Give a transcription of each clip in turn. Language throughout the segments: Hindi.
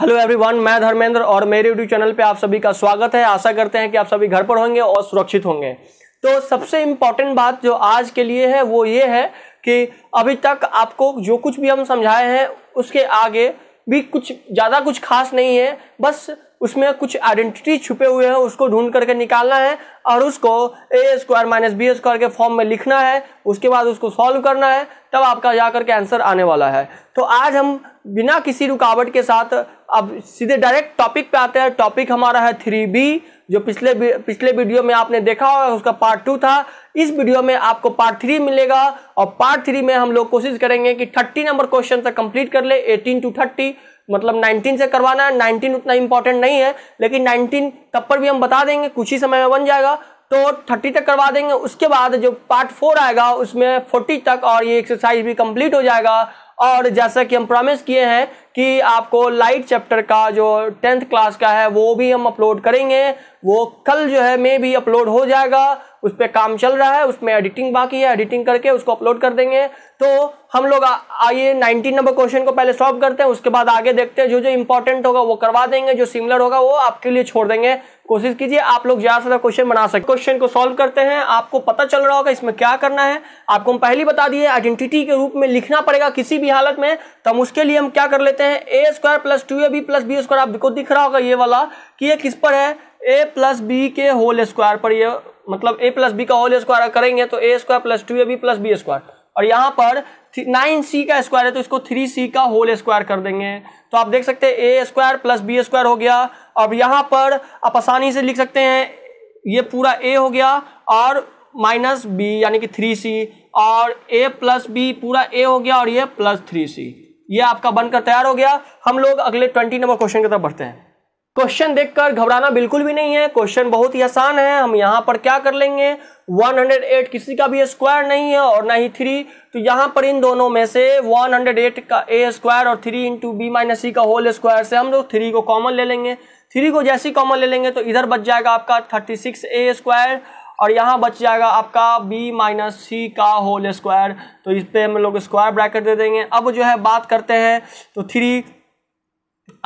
हेलो एवरीवन मैं धर्मेंद्र और मेरे यूट्यूब चैनल पे आप सभी का स्वागत है आशा करते हैं कि आप सभी घर पर होंगे और सुरक्षित होंगे तो सबसे इम्पॉर्टेंट बात जो आज के लिए है वो ये है कि अभी तक आपको जो कुछ भी हम समझाए हैं उसके आगे भी कुछ ज़्यादा कुछ खास नहीं है बस उसमें कुछ आइडेंटिटी छुपे हुए हैं उसको ढूंढ करके निकालना है और उसको a square minus b square के फॉर्म में लिखना है उसके बाद उसको सॉल्व करना है तब आपका जा करके आंसर आने वाला है तो आज हम बिना किसी रुकावट के साथ अब सीधे डायरेक्ट टॉपिक पे आते हैं टॉपिक हमारा है थ्री बी जो पिछले पिछले वीडियो में आपने देखा होगा उसका पार्ट टू था इस वीडियो में आपको पार्ट थ्री मिलेगा और पार्ट थ्री में हम लोग कोशिश करेंगे कि थर्टी नंबर क्वेश्चन तक कंप्लीट कर ले एटीन टू थर्टी मतलब 19 से करवाना है 19 उतना इंपॉर्टेंट नहीं है लेकिन 19 तब पर भी हम बता देंगे कुछ ही समय में बन जाएगा तो 30 तक करवा देंगे उसके बाद जो पार्ट फोर आएगा उसमें 40 तक और ये एक्सरसाइज भी कंप्लीट हो जाएगा और जैसा कि हम प्रॉमिस किए हैं कि आपको लाइट चैप्टर का जो टेंथ क्लास का है वो भी हम अपलोड करेंगे वो कल जो है मे भी अपलोड हो जाएगा उस पर काम चल रहा है उसमें एडिटिंग बाकी है एडिटिंग करके उसको अपलोड कर देंगे तो हम लोग आइए नाइनटीन नंबर क्वेश्चन को पहले सॉल्व करते हैं उसके बाद आगे देखते हैं जो जो इंपॉर्टेंट होगा वो करवा देंगे जो सिमिलर होगा वो आपके लिए छोड़ देंगे कोशिश कीजिए आप लोग ज़्यादा से ज़्यादा क्वेश्चन बना सकते क्वेश्चन को सॉल्व करते हैं आपको पता चल रहा होगा इसमें क्या करना है आपको हम पहले बता दिए आइडेंटिटी के रूप में लिखना पड़ेगा किसी भी हालत में तो हम उसके लिए हम क्या कर लेते हैं a square plus two a b plus b square आपको दिख रहा होगा ये वाला कि ये किस पर है ए प्लस बी के होल स्क्वायर पर ये मतलब ए प्लस बी का होल स्क्वायर करेंगे तो a square plus two a b plus b square और यहाँ पर नाइन सी का स्क्वायर है तो इसको थ्री सी का होल स्क्वायर कर देंगे तो आप देख सकते हैं a square plus b square हो गया अब यहाँ पर आप आसानी से लिख सकते हैं ये पूरा ए हो गया और माइनस बी यानी कि थ्री सी और ए प्लस बी पूरा ए हो गया और ये प्लस थ्री सी ये आपका बनकर तैयार हो गया हम लोग अगले ट्वेंटी नंबर क्वेश्चन की तरफ बढ़ते हैं क्वेश्चन देखकर घबराना बिल्कुल भी नहीं है क्वेश्चन बहुत ही आसान है हम यहाँ पर क्या कर लेंगे 108 किसी का भी स्क्वायर नहीं है और ना ही थ्री तो यहाँ पर इन दोनों में से 108 का ए स्क्वायर और three into b minus c का होल स्क्वायर से हम लोग थ्री को कॉमन ले लेंगे थ्री को जैसी कॉमन ले लेंगे तो इधर बच जाएगा आपका थर्टी सिक्स ए स्क्वायर और यहाँ बच जाएगा आपका b माइनस सी का होल स्क्वायर तो इस पर हम लोग स्क्वायर ब्रैकेट दे देंगे अब जो है बात करते हैं तो थ्री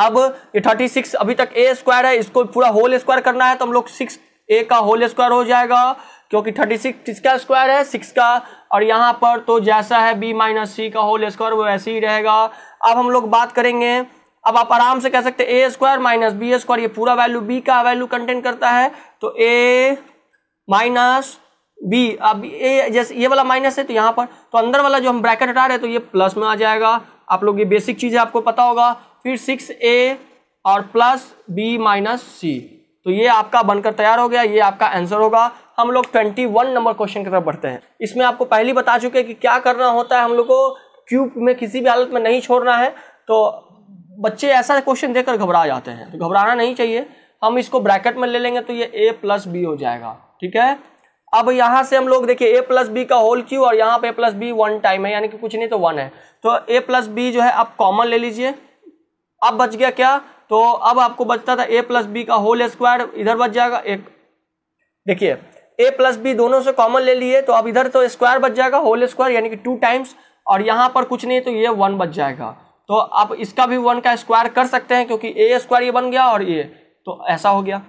अब ये थर्टी सिक्स अभी तक ए स्क्वायर है इसको पूरा होल स्क्वायर करना है तो हम लोग सिक्स ए का होल स्क्वायर हो जाएगा क्योंकि थर्टी सिक्स किसका स्क्वायर है सिक्स का और यहाँ पर तो जैसा है बी माइनस सी का होल स्क्वायर वो ऐसे ही रहेगा अब हम लोग बात करेंगे अब आप आराम से कह सकते हैं a square minus b square ये पूरा वैल्यू बी का वैल्यू कंटेन करता है तो ए माइनस बी अब ए जैसे ये वाला माइनस है तो यहाँ पर तो अंदर वाला जो हम ब्रैकेट हटा रहे हैं तो ये प्लस में आ जाएगा आप लोग ये बेसिक चीज़ है आपको पता होगा फिर सिक्स ए और प्लस बी माइनस सी तो ये आपका बनकर तैयार हो गया ये आपका आंसर होगा हम लोग ट्वेंटी वन नंबर क्वेश्चन की तरफ बढ़ते हैं इसमें आपको पहले बता चुके हैं कि क्या करना होता है हम लोग को क्यूब में किसी भी हालत में नहीं छोड़ना है तो बच्चे ऐसा क्वेश्चन देकर घबरा जाते हैं तो घबराना नहीं चाहिए हम इसको ब्रैकेट में ले लेंगे तो ये ए प्लस बी हो जाएगा ठीक है अब यहाँ से हम लोग देखिए ए प्लस बी का होल क्यू और यहाँ पे a plus b one time है यानी कि कुछ नहीं तो वन है तो ए प्लस बी जो है आप कॉमन ले लीजिए अब बच गया क्या तो अब आपको बचता था ए प्लस बी का होल स्क्वायर इधर बच जाएगा एक देखिए ए प्लस बी दोनों से कॉमन ले लिए तो अब इधर तो स्क्वायर बच जाएगा होल स्क्वायर यानी कि टू टाइम्स और यहाँ पर कुछ नहीं तो ये वन बच जाएगा तो आप इसका भी वन का स्क्वायर कर सकते हैं क्योंकि ए स्क्वायर ये बन गया और ये तो ऐसा हो गया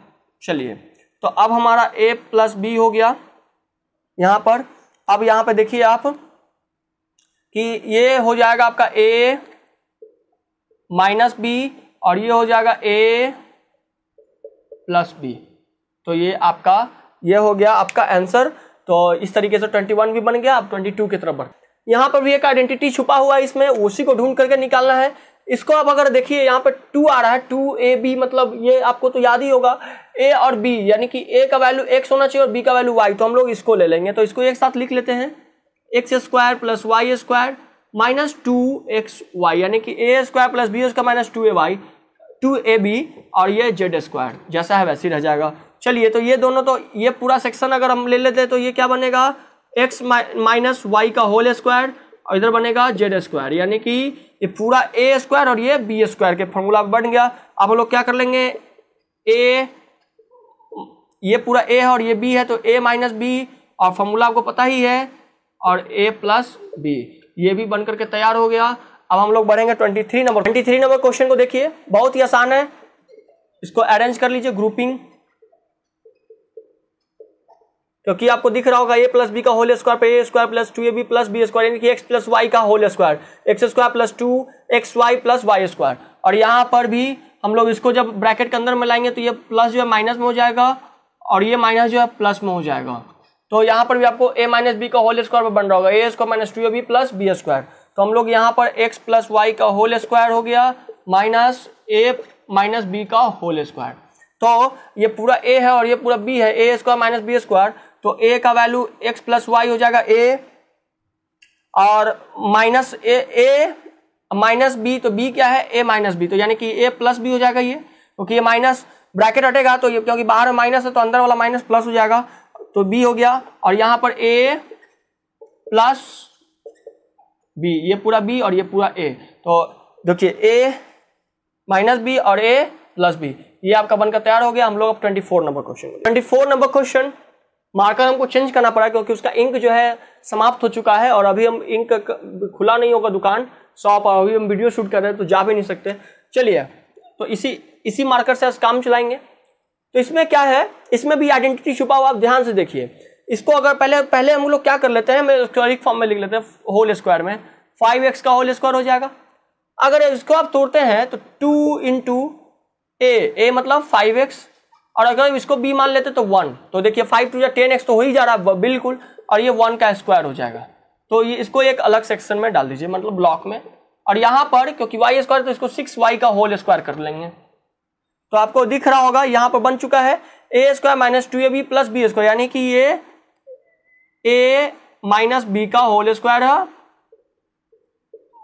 चलिए तो अब हमारा ए प्लस बी हो गया यहाँ पर अब यहाँ पर देखिए आप कि ये हो जाएगा आपका ए माइनस बी और ये हो जाएगा ए प्लस बी तो ये आपका ये हो गया आपका आंसर तो इस तरीके से 21 भी बन गया आप 22 की तरफ बढ़ यहाँ पर भी एक आइडेंटिटी छुपा हुआ है इसमें उसी को ढूंढ करके निकालना है इसको आप अगर देखिए यहाँ पर टू आ रहा है टू ए बी मतलब ये आपको तो याद ही होगा ए और बी यानी कि ए का वैल्यू एक्स होना चाहिए और बी का वैल्यू वाई तो हम लोग इसको ले लेंगे तो इसको एक साथ लिख लेते हैं x square plus y square minus two x y यानी कि ए स्क्वायर प्लस बी उसका minus two a y two a b और ये जेड स्क्वायर जैसा है वैसे ही रह जाएगा चलिए तो ये दोनों तो ये पूरा सेक्शन अगर हम ले लेते हैं तो ये क्या बनेगा एक्स माइनस वाई का होल स्क्वायर और इधर बनेगा जेड स्क्वायर यानी कि ये पूरा ए स्क्वायर और ये बी स्क्वायर के फॉर्मूला बन गया आप लोग क्या कर लेंगे ए ये पूरा ए है और ये बी है तो ए माइनस बी और फॉर्मूला आपको पता ही है और ए प्लस बी ये भी बनकर के तैयार हो गया अब हम लोग बढ़ेंगे twenty three number twenty three number question को देखिए बहुत ही आसान है इसको अरेंज कर लीजिए ग्रुपिंग क्योंकि तो आपको दिख रहा होगा ए प्लस बी का होल स्क्वायर पे a square plus two a b plus b square यानी कि एक्स प्लस वाई का whole square x square plus two x y plus y square और यहाँ पर भी हम लोग इसको जब ब्रैकेट के अंदर में लाएंगे तो ये प्लस जो है माइनस में हो जाएगा और ये माइनस जो है प्लस में हो जाएगा तो यहाँ पर भी आपको ए माइनस बी का होल स्क्वायर पर बन रहा होगा a square minus two a b plus b square तो हम लोग यहाँ पर एक्स प्लस वाई का होल स्क्वायर हो गया माइनस ए माइनस बी का होल स्क्वायर तो ये पूरा ए है और ये पूरा बी है a square minus b square तो ए का वैल्यू एक्स प्लस वाई हो जाएगा ए और minus a a minus b तो बी क्या है ए माइनस बी तो यानी कि ए प्लस बी हो जाएगा ये क्योंकि तो ये माइनस ब्रैकेट हटेगा तो ये क्योंकि बाहर में माइनस है तो अंदर वाला माइनस प्लस हो जाएगा तो बी हो गया और यहां पर ए प्लस बी ये पूरा बी और ये पूरा ए तो देखिए ए माइनस बी और ए प्लस बी ये आपका बनकर तैयार हो गया हम लोग अब twenty four number question twenty four number question marker हमको चेंज करना पड़ा क्योंकि उसका इंक जो है समाप्त हो चुका है और अभी हम इंक खुला नहीं होगा दुकान शॉप और अभी हम वीडियो शूट कर रहे हैं तो जा भी नहीं सकते चलिए तो इसी इसी मार्कर से आज काम चलाएंगे तो इसमें क्या है इसमें भी आइडेंटिटी छुपा हुआ आप ध्यान से देखिए इसको अगर पहले पहले हम लोग क्या कर लेते हैं स्क्वायरिक फॉर्म में लिख लेते हैं होल स्क्वायर में फाइव एक्स का होल स्क्वायर हो जाएगा अगर इसको आप तोड़ते हैं तो to in to A a मतलब फाइव एक्स और अगर इसको बी मान लेते तो वन तो देखिए फाइव टू या टेन एक्स तो हो ही जा रहा है बिल्कुल और ये वन का स्क्वायर हो जाएगा तो ये इसको एक अलग सेक्शन में डाल दीजिए मतलब ब्लॉक में और यहाँ पर क्योंकि वाई स्क्वायर तो इसको सिक्स वाई का होल स्क्वायर कर लेंगे तो आपको दिख रहा होगा यहां पर बन चुका है a square minus two a b plus b square यानी कि ये ए माइनस बी का होल स्क्वायर है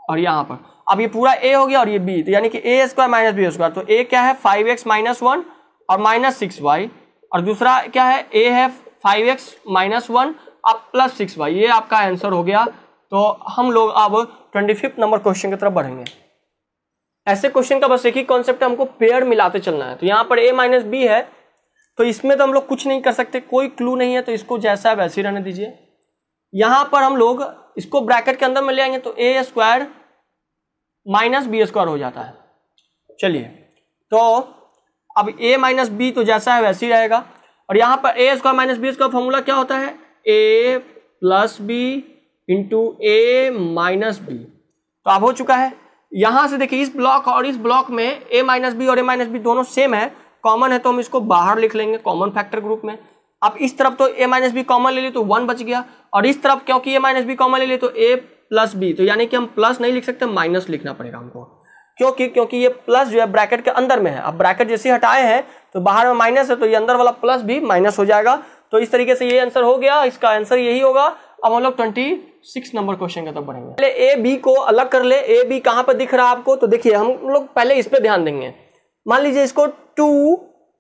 और यहाँ पर अब ये पूरा ए हो गया और ये बी तो यानी कि a square minus b square तो ए क्या है फाइव एक्स माइनस वन और माइनस सिक्स वाई और दूसरा क्या है ए है फाइव एक्स माइनस वन अब प्लस सिक्स वाई ये आपका आंसर हो गया तो हम लोग अब ट्वेंटी फिफ्थ नंबर क्वेश्चन की तरफ बढ़ेंगे ऐसे क्वेश्चन का बस एक ही कॉन्सेप्ट हमको पेयर मिलाते चलना है तो यहाँ पर ए माइनस बी है तो इसमें तो हम लोग कुछ नहीं कर सकते कोई क्लू नहीं है तो इसको जैसा है वैसे ही रहने दीजिए यहाँ पर हम लोग इसको ब्रैकेट के अंदर में ले आएंगे तो a square minus b square हो जाता है चलिए तो अब ए माइनस बी तो जैसा है वैसे ही रहेगा और यहाँ पर a square minus b square formula क्या होता है a plus b into a minus b तो अब हो चुका है यहाँ से देखिए इस ब्लॉक और इस ब्लॉक में ए माइनस बी और ए माइनस बी दोनों सेम है कॉमन है तो हम इसको बाहर लिख लेंगे कॉमन फैक्टर ग्रुप में अब इस तरफ तो ए माइनस बी कॉमन ले ली तो वन बच गया और इस तरफ क्योंकि ए माइनस बी कॉमन ले ली तो ए प्लस बी तो यानी कि हम प्लस नहीं लिख सकते माइनस लिखना पड़ेगा हमको क्योंकि क्योंकि ये प्लस जो है ब्रैकेट के अंदर में है अब ब्रैकेट जैसे हटाए हैं तो बाहर में माइनस है तो ये अंदर वाला प्लस भी माइनस हो जाएगा तो इस तरीके से ये आंसर हो गया इसका आंसर यही होगा अब हम लोग ट्वेंटी सिक्स नंबर क्वेश्चन का तब बढ़ेंगे पहले ए बी को अलग कर ले ए बी कहाँ पर दिख रहा है आपको तो देखिए हम लोग पहले इस पर ध्यान देंगे मान लीजिए इसको टू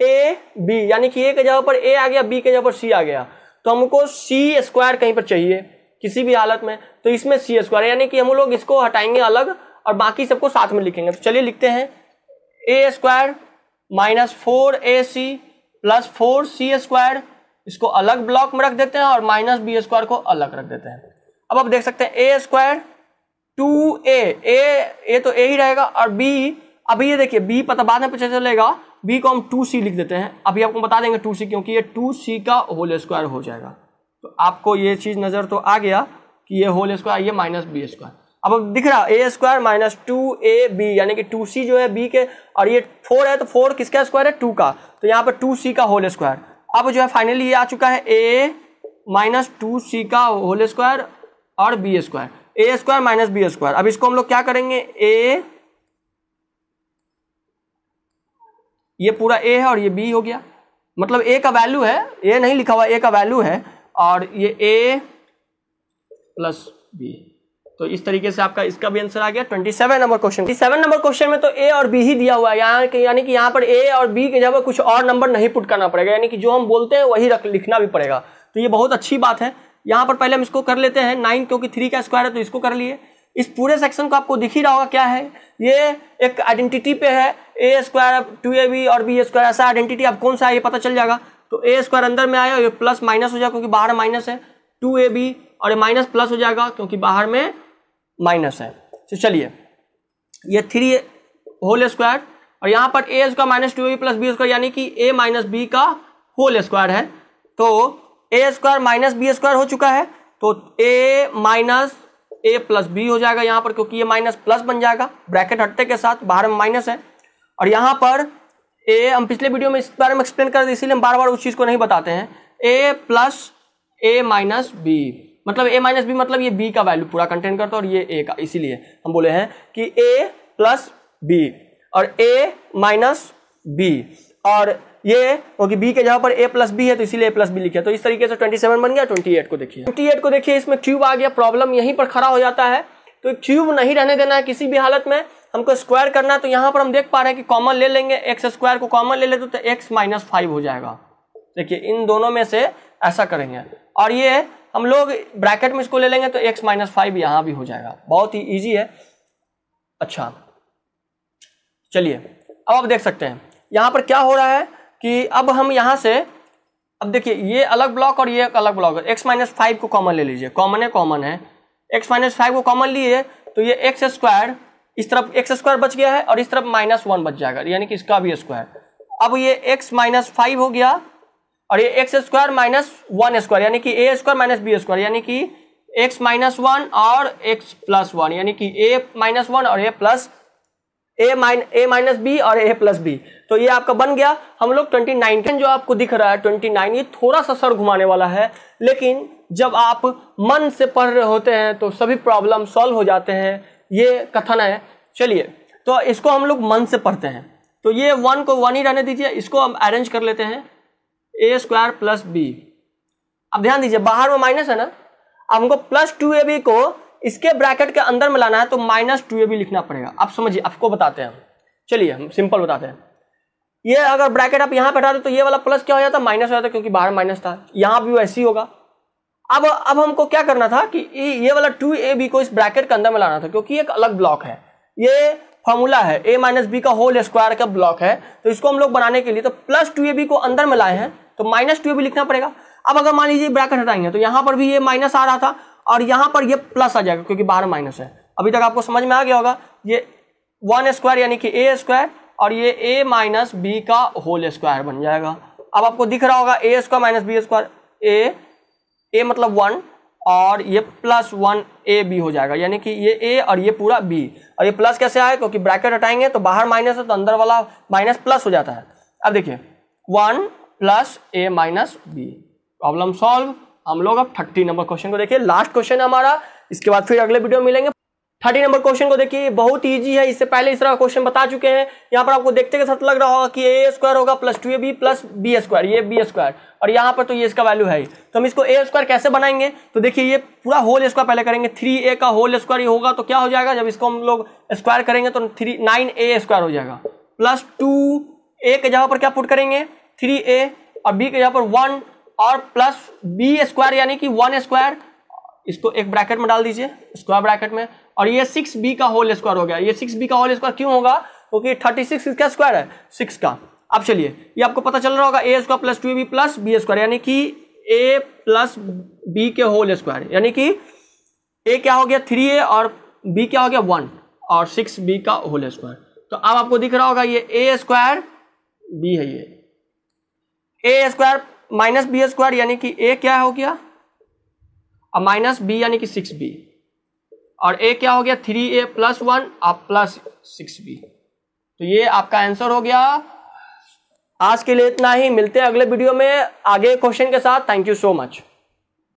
ए बी यानी कि ए के जगह पर ए आ गया बी के जगह पर सी आ गया तो हमको सी स्क्वायर कहीं पर चाहिए किसी भी हालत में तो इसमें सी स्क्वायर यानी कि हम लोग इसको हटाएंगे अलग और बाकी सबको साथ में लिखेंगे तो चलिए लिखते हैं a square minus four a c plus four c square इसको अलग ब्लॉक में रख देते हैं और माइनस बी स्क्वायर को अलग रख देते हैं अब आप देख सकते हैं ए स्क्वायर टू ए ए तो ए ही रहेगा और बी अभी ये देखिए बी पता बाद में पीछे चलेगा बी को हम टू सी लिख देते हैं अभी आपको बता देंगे टू सी क्योंकि ये टू सी का होल स्क्वायर हो जाएगा तो आपको ये चीज़ नज़र तो आ गया कि ये होल स्क्वायर ये माइनस बी स्क्वायर अब अब दिख रहा a square minus two a b यानी कि टू सी जो है बी के और ये फोर है तो फोर किसका स्क्वायर है टू का तो यहाँ पर टू सी का होल स्क्वायर अब जो है फाइनली ये आ चुका है ए माइनस टू सी का होल स्क्वायर और b square a square minus b square अब इसको हम लोग क्या करेंगे ए ये पूरा ए है और ये बी हो गया मतलब ए का वैल्यू है ए नहीं लिखा हुआ ए का वैल्यू है और ये ए प्लस बी तो इस तरीके से आपका इसका भी आंसर आ गया twenty seven number question seven number question में तो ए और बी ही दिया हुआ है यहाँ के यानी कि यहाँ पर ए और बी के जगह कुछ और नंबर नहीं पुट करना पड़ेगा यानी कि जो हम बोलते हैं वही रख लिखना भी पड़ेगा तो ये बहुत अच्छी बात है यहाँ पर पहले हम इसको कर लेते हैं नाइन क्योंकि थ्री का स्क्वायर है तो इसको कर लिए इस पूरे सेक्शन को आपको दिख ही रहा होगा क्या है ये एक आइडेंटिटी पे है a square two a b और बी स्क्वायर ऐसा आइडेंटिटी आप कौन सा है ये पता चल जाएगा तो ए स्क्वायर अंदर में आया ये प्लस माइनस हो जाएगा क्योंकि बाहर माइनस है टू ए बी और ये माइनस प्लस हो जाएगा क्योंकि बाहर में माइनस है तो चलिए ये थ्री होल स्क्वायर और यहाँ पर a square minus two b plus b square यानी कि ए माइनस बी का होल स्क्वायर है तो a square minus b square हो चुका है तो a minus a plus b हो जाएगा यहाँ पर क्योंकि ये माइनस प्लस बन जाएगा ब्रैकेट हटते के साथ बाहर में माइनस है और यहाँ पर ए हम पिछले वीडियो में इस बारे में एक्सप्लेन कर रहे इसीलिए हम बार बार उस चीज़ को नहीं बताते हैं a plus a minus b मतलब ए माइनस बी मतलब ये बी का वैल्यू पूरा कंटेन करता है और ये ए का इसीलिए हम बोले हैं कि ए प्लस बी और ए माइनस बी और ये क्योंकि बी के जहां पर ए प्लस बी है तो इसीलिए ए प्लस बी लिखे तो इस तरीके से 27 बन गया 28 को देखिए 28 को देखिए इसमें क्यूब आ गया प्रॉब्लम यहीं पर खड़ा हो जाता है तो क्यूब नहीं रहने देना है किसी भी हालत में हमको स्क्वायर करना है तो यहाँ पर हम देख पा रहे हैं कि कॉमन ले लेंगे एक्स स्क्वायर को कॉमन ले लेते तो एक्स माइनस फाइव हो जाएगा देखिए इन दोनों में से ऐसा करेंगे और ये हम लोग ब्रैकेट में इसको ले लेंगे तो एक्स माइनस फाइव यहाँ भी हो जाएगा बहुत ही ईजी है अच्छा चलिए अब आप देख सकते हैं यहाँ पर क्या हो रहा है कि अब हम यहाँ से अब देखिए ये अलग ब्लॉक और ये अलग ब्लॉक एक्स माइनस फाइव को कॉमन ले लीजिए कॉमन है कॉमन है एक्स माइनस फाइव को कॉमन लिए तो ये एक्स स्क्वायर इस तरफ एक्स स्क्वायर बच गया है और इस तरफ माइनस वन बच जाएगा यानी कि इसका भी स्क्वायर अब ये एक्स माइनस फाइव हो गया और ये x square minus one square यानी कि a square minus b square यानी कि एक्स माइनस वन और एक्स प्लस वन यानी कि ए माइनस वन और a plus a minus a minus b और ए प्लस बी तो ये आपका बन गया हम लोग ट्वेंटी नाइन जो आपको दिख रहा है ट्वेंटी नाइन ये थोड़ा सा सर घुमाने वाला है लेकिन जब आप मन से पढ़ रहे होते हैं तो सभी प्रॉब्लम सॉल्व हो जाते हैं ये कथन है चलिए तो इसको हम लोग मन से पढ़ते हैं तो ये वन को वन ही रहने दीजिए इसको हम अरेंज कर लेते हैं ए स्क्वायर प्लस बी अब ध्यान दीजिए बाहर में माइनस है ना अब हमको प्लस टू ए बी को इसके ब्रैकेट के अंदर में लाना है तो माइनस टू ए बी लिखना पड़ेगा आप समझिए आपको बताते हैं चलिए हम सिंपल बताते हैं ये अगर ब्रैकेट आप यहाँ बैठा हटा दो तो ये वाला प्लस क्या हो जाता माइनस हो जाता क्योंकि बाहर माइनस था यहाँ भी वैसे ही होगा अब अब हमको क्या करना था कि ये वाला टू ए बी को इस ब्रैकेट के अंदर में लाना था क्योंकि एक अलग ब्लॉक है ये फॉर्मूला है ए माइनस बी का होल स्क्वायर का ब्लॉक है तो इसको हम लोग बनाने के लिए तो प्लस टू ए बी को अंदर में लाए हैं तो माइनस टू भी लिखना पड़ेगा अब अगर मान लीजिए ब्रैकेट हटाएंगे तो यहाँ पर भी ये माइनस आ रहा था और यहाँ पर ये प्लस आ जाएगा क्योंकि बाहर माइनस है अभी तक आपको समझ में आ गया होगा ये वन स्क्वायर यानी कि ए स्क्वायर और ये ए माइनस बी का होल स्क्वायर बन जाएगा अब आपको दिख रहा होगा a square minus b square a a मतलब वन और ये प्लस वन ए बी हो जाएगा यानी कि ये ए और ये पूरा बी और ये प्लस कैसे आया क्योंकि ब्रैकेट हटाएंगे तो बाहर माइनस है तो अंदर वाला माइनस प्लस हो जाता है अब देखिए one plus a minus b problem solve हम लोग अब थर्टी नंबर क्वेश्चन को देखिए लास्ट क्वेश्चन है हमारा इसके बाद फिर अगले वीडियो मिलेंगे थर्टी नंबर क्वेश्चन को देखिए बहुत ईजी है इससे पहले इस तरह का क्वेश्चन बता चुके हैं यहाँ पर आपको देखते के साथ लग रहा होगा कि ए स्क्वायर होगा plus two a b plus b square ये बी स्क्वायर और यहाँ पर तो ये इसका वैल्यू है तो हम इसको ए स्क्वायर कैसे बनाएंगे तो देखिए ये पूरा होल स्क्वायर पहले करेंगे थ्री ए का होल स्क्वायर ये होगा तो क्या हो जाएगा जब इसको हम लोग स्क्वायर करेंगे तो थ्री नाइन ए स्क्वायर हो जाएगा प्लस टू ए के जगह पर क्या पुट करेंगे थ्री ए और बी के यहाँ पर वन और प्लस बी स्क्वायर यानी कि वन स्क्वायर इसको एक ब्रैकेट में डाल दीजिए स्क्वायर ब्रैकेट में और ये सिक्स बी का होल स्क्वायर हो गया ये सिक्स बी का होल स्क्वायर क्यों होगा क्योंकि थर्टी सिक्स इसका स्क्वायर है सिक्स का अब चलिए ये आपको पता चल रहा होगा a square plus two b plus b square यानी कि ए प्लस बी के होल स्क्वायर यानी कि ए क्या हो गया थ्री ए और बी क्या हो गया वन और सिक्स बी का होल स्क्वायर तो अब आपको दिख रहा होगा ये ए स्क्वायर बी है ये a square minus b square यानी कि ए क्या हो गया और माइनस बी यानी कि सिक्स बी और ए क्या हो गया थ्री ए प्लस वन और प्लस सिक्स बी तो ये आपका आंसर हो गया आज के लिए इतना ही मिलते हैं अगले वीडियो में आगे क्वेश्चन के साथ थैंक यू सो मच